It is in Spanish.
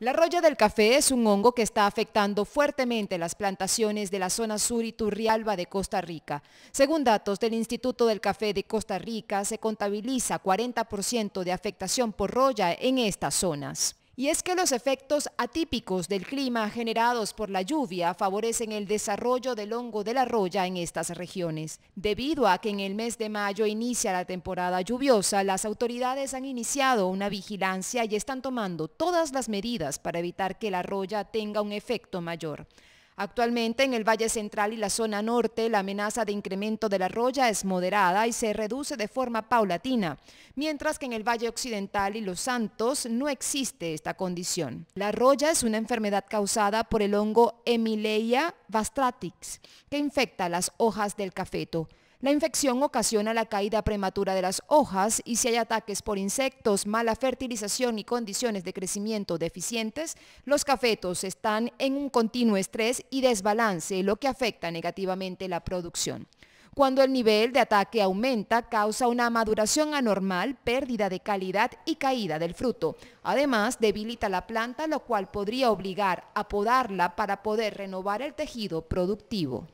La roya del café es un hongo que está afectando fuertemente las plantaciones de la zona sur y Turrialba de Costa Rica. Según datos del Instituto del Café de Costa Rica, se contabiliza 40% de afectación por roya en estas zonas. Y es que los efectos atípicos del clima generados por la lluvia favorecen el desarrollo del hongo de la roya en estas regiones. Debido a que en el mes de mayo inicia la temporada lluviosa, las autoridades han iniciado una vigilancia y están tomando todas las medidas para evitar que la roya tenga un efecto mayor. Actualmente en el Valle Central y la zona norte la amenaza de incremento de la roya es moderada y se reduce de forma paulatina, mientras que en el Valle Occidental y Los Santos no existe esta condición. La roya es una enfermedad causada por el hongo Emileia vastratix que infecta las hojas del cafeto. La infección ocasiona la caída prematura de las hojas y si hay ataques por insectos, mala fertilización y condiciones de crecimiento deficientes, los cafetos están en un continuo estrés y desbalance, lo que afecta negativamente la producción. Cuando el nivel de ataque aumenta, causa una maduración anormal, pérdida de calidad y caída del fruto. Además, debilita la planta, lo cual podría obligar a podarla para poder renovar el tejido productivo.